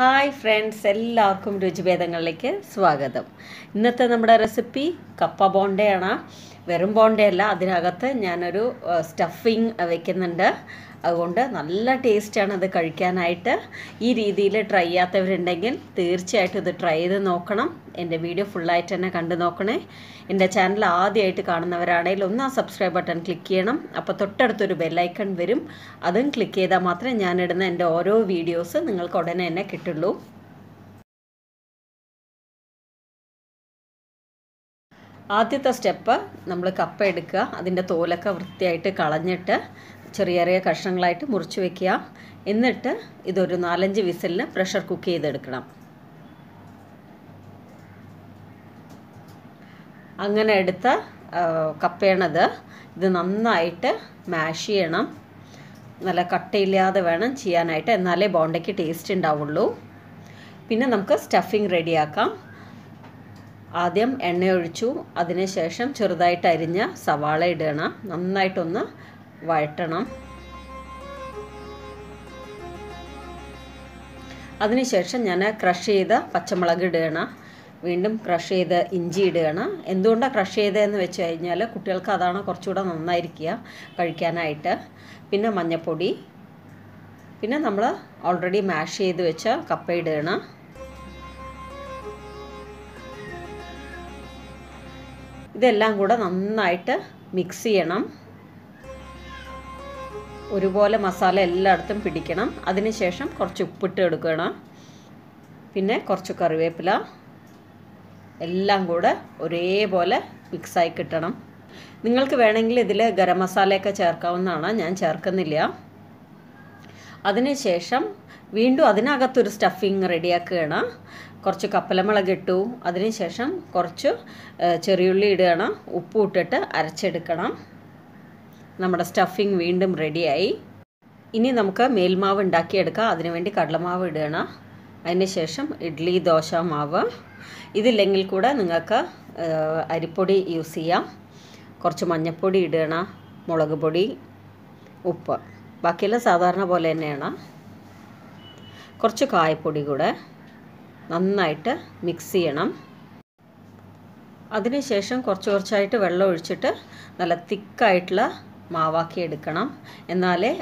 hi friends എല്ലാവർക്കും രുചിഭേദങ്ങളിലേക്ക് സ്വാഗതം ഇന്നത്തെ നമ്മുടെ റെസിപ്പി കപ്പ ബോണ്ടയാണ് വെറും ബോണ്ടയല്ല അതിനകത്ത് ഞാനൊരു സ്റ്റഫിങ് വെക്കുന്നുണ്ട് അതുകൊണ്ട് നല്ല ടേസ്റ്റാണ് അത് കഴിക്കാനായിട്ട് ഈ രീതിയിൽ ട്രൈ ചെയ്യാത്തവരുണ്ടെങ്കിൽ തീർച്ചയായിട്ടും ഇത് ട്രൈ ചെയ്ത് നോക്കണം എൻ്റെ വീഡിയോ ഫുള്ളായിട്ട് തന്നെ കണ്ടു നോക്കണേ എൻ്റെ ചാനൽ ആദ്യമായിട്ട് കാണുന്നവരാണെങ്കിൽ ഒന്ന് ആ സബ്സ്ക്രൈബ് ബട്ടൺ ക്ലിക്ക് ചെയ്യണം അപ്പോൾ തൊട്ടടുത്തൊരു ബെല്ലൈക്കൺ വരും അതും ക്ലിക്ക് ചെയ്താൽ മാത്രമേ ഞാനിടുന്ന എൻ്റെ ഓരോ വീഡിയോസ് നിങ്ങൾക്ക് ഉടനെ തന്നെ കിട്ടുള്ളൂ ആദ്യത്തെ സ്റ്റെപ്പ് നമ്മൾ കപ്പ എടുക്കുക അതിൻ്റെ തോലൊക്കെ വൃത്തിയായിട്ട് കളഞ്ഞിട്ട് ചെറിയ ചെറിയ കഷ്ണങ്ങളായിട്ട് മുറിച്ച് വെക്കുക എന്നിട്ട് ഇതൊരു നാലഞ്ച് വിസലിന് പ്രഷർ കുക്ക് ചെയ്തെടുക്കണം അങ്ങനെ എടുത്ത കപ്പയണത് ഇത് നന്നായിട്ട് മാഷ് ചെയ്യണം നല്ല കട്ടയില്ലാതെ വേണം ചെയ്യാനായിട്ട് എന്നാലേ ബോണ്ടയ്ക്ക് ടേസ്റ്റ് ഉണ്ടാവുള്ളൂ പിന്നെ നമുക്ക് സ്റ്റഫിങ് റെഡിയാക്കാം ആദ്യം എണ്ണയൊഴിച്ചു അതിനുശേഷം ചെറുതായിട്ട് അരിഞ്ഞ സവാള ഇടണം നന്നായിട്ടൊന്ന് വഴറ്റണം അതിനുശേഷം ഞാൻ ക്രഷ് ചെയ്ത പച്ചമുളക് ഇടണം വീണ്ടും ക്രഷ് ചെയ്ത ഇഞ്ചി ഇടുകയാണ് എന്തുകൊണ്ടാണ് ക്രഷ് ചെയ്തതെന്ന് വെച്ച് കഴിഞ്ഞാൽ കുട്ടികൾക്ക് അതാണ് കുറച്ചുകൂടെ നന്നായിരിക്കുക കഴിക്കാനായിട്ട് പിന്നെ മഞ്ഞൾപ്പൊടി പിന്നെ നമ്മൾ ഓൾറെഡി മാഷ് ചെയ്ത് വെച്ച കപ്പ ഇടുകയാണ് ഇതെല്ലാം കൂടെ നന്നായിട്ട് മിക്സ് ചെയ്യണം ഒരുപോലെ മസാല എല്ലായിടത്തും പിടിക്കണം അതിനുശേഷം കുറച്ച് ഉപ്പിട്ട് എടുക്കണം പിന്നെ കുറച്ച് കറിവേപ്പില എല്ലാം കൂടെ ഒരേപോലെ മിക്സായി കിട്ടണം നിങ്ങൾക്ക് വേണമെങ്കിൽ ഇതിൽ ഗരം മസാലയൊക്കെ ചേർക്കാവുന്നതാണ് ഞാൻ ചേർക്കുന്നില്ല അതിനുശേഷം വീണ്ടും അതിനകത്തൊരു സ്റ്റഫിങ് റെഡിയാക്കുകയാണ് കുറച്ച് കപ്പലമുളക് ഇട്ടു അതിനുശേഷം കുറച്ച് ചെറിയുള്ളി ഇടുകയാണ് ഉപ്പ് ഇട്ടിട്ട് അരച്ചെടുക്കണം നമ്മുടെ സ്റ്റഫിങ് വീണ്ടും റെഡിയായി ഇനി നമുക്ക് മേൽമാവ് ഉണ്ടാക്കിയെടുക്കാം അതിനുവേണ്ടി കടലമാവ് ഇടുകയാണ് അതിനുശേഷം ഇഡ്ഡലി ദോശ മാവ് ഇതില്ലെങ്കിൽ കൂടെ നിങ്ങൾക്ക് അരിപ്പൊടി യൂസ് ചെയ്യാം കുറച്ച് മഞ്ഞൾപ്പൊടി ഇടുകയാണ് മുളക് പൊടി ഉപ്പ് ബാക്കിയെല്ലാം സാധാരണ പോലെ തന്നെയാണ് കുറച്ച് കായപ്പൊടി കൂടെ നന്നായിട്ട് മിക്സ് ചെയ്യണം അതിനുശേഷം കുറച്ച് കുറച്ചായിട്ട് വെള്ളം ഒഴിച്ചിട്ട് നല്ല തിക്കായിട്ടുള്ള മാവാക്കി എടുക്കണം എന്നാലേ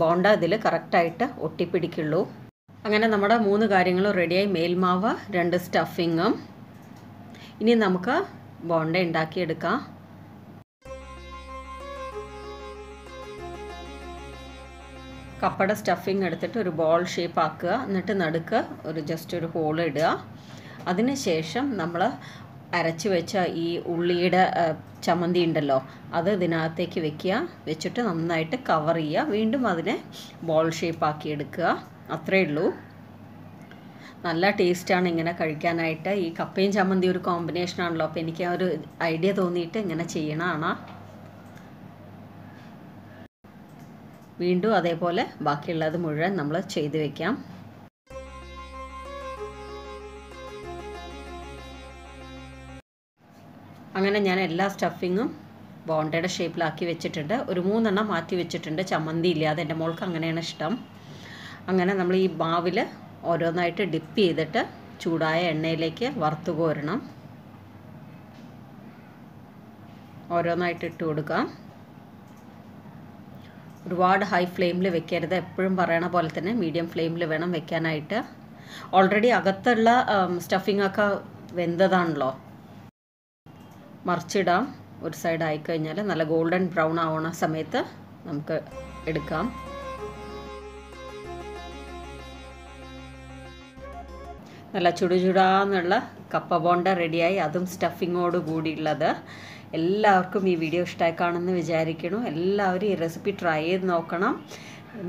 ബോണ്ട ഇതിൽ കറക്റ്റായിട്ട് ഒട്ടിപ്പിടിക്കുള്ളൂ അങ്ങനെ നമ്മുടെ മൂന്ന് കാര്യങ്ങളും റെഡിയായി മേൽമാവ് രണ്ട് സ്റ്റഫിങ്ങും ഇനി നമുക്ക് ബോണ്ട ഉണ്ടാക്കിയെടുക്കാം കപ്പയുടെ സ്റ്റഫിങ് എടുത്തിട്ട് ഒരു ബോൾ ഷേപ്പ് ആക്കുക എന്നിട്ട് നടുക്ക് ഒരു ജസ്റ്റ് ഒരു ഹോൾ ഇടുക അതിനുശേഷം നമ്മൾ അരച്ച് വെച്ച ഈ ഉള്ളിയുടെ ചമ്മന്തി ഉണ്ടല്ലോ അത് ഇതിനകത്തേക്ക് വെക്കുക വെച്ചിട്ട് നന്നായിട്ട് കവർ ചെയ്യുക വീണ്ടും അതിനെ ബോൾ ഷേപ്പ് ആക്കി എടുക്കുക അത്രയേ ഉള്ളൂ നല്ല ടേസ്റ്റാണ് ഇങ്ങനെ കഴിക്കാനായിട്ട് ഈ കപ്പയും ചമ്മന്തി ഒരു കോമ്പിനേഷൻ ആണല്ലോ അപ്പോൾ എനിക്ക് ആ ഒരു ഐഡിയ തോന്നിയിട്ട് ഇങ്ങനെ ചെയ്യണതാണ് വീണ്ടും അതേപോലെ ബാക്കിയുള്ളത് മുഴുവൻ നമ്മൾ ചെയ്ത് വയ്ക്കാം അങ്ങനെ ഞാൻ എല്ലാ സ്റ്റഫിങ്ങും ബോണ്ടയുടെ ഷേപ്പിലാക്കി വെച്ചിട്ടുണ്ട് ഒരു മൂന്നെണ്ണം മാറ്റി വെച്ചിട്ടുണ്ട് ചമ്മന്തി ഇല്ലാതെ എൻ്റെ മോൾക്ക് അങ്ങനെയാണ് ഇഷ്ടം അങ്ങനെ നമ്മൾ ഈ മാവിൽ ഓരോന്നായിട്ട് ഡിപ്പ് ചെയ്തിട്ട് ചൂടായ എണ്ണയിലേക്ക് വറുത്തു കോരണം ഓരോന്നായിട്ട് ഇട്ട് കൊടുക്കാം ഒരുപാട് ഹൈ ഫ്ലെയിമിൽ വെക്കരുത് എപ്പോഴും പറയണ പോലെ തന്നെ മീഡിയം ഫ്ലെയിമിൽ വേണം വെക്കാനായിട്ട് ഓൾറെഡി അകത്തുള്ള സ്റ്റഫിംഗ് ഒക്കെ വെന്തതാണല്ലോ മറിച്ചിടാം ഒരു സൈഡ് ആയിക്കഴിഞ്ഞാൽ നല്ല ഗോൾഡൻ ബ്രൗൺ ആവണ സമയത്ത് നമുക്ക് എടുക്കാം നല്ല ചുടുചുടാന്നുള്ള കപ്പ ബോണ്ട റെഡിയായി അതും സ്റ്റഫിങ്ങോട് കൂടിയുള്ളത് എല്ലാവർക്കും ഈ വീഡിയോ ഇഷ്ടമായി കാണുമെന്ന് വിചാരിക്കണം എല്ലാവരും ഈ റെസിപ്പി ട്രൈ ചെയ്ത് നോക്കണം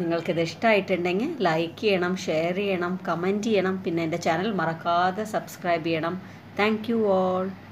നിങ്ങൾക്കിത് ഇഷ്ടമായിട്ടുണ്ടെങ്കിൽ ലൈക്ക് ചെയ്യണം ഷെയർ ചെയ്യണം കമൻറ്റ് ചെയ്യണം പിന്നെ എൻ്റെ ചാനൽ മറക്കാതെ സബ്സ്ക്രൈബ് ചെയ്യണം താങ്ക് യു ഓൾ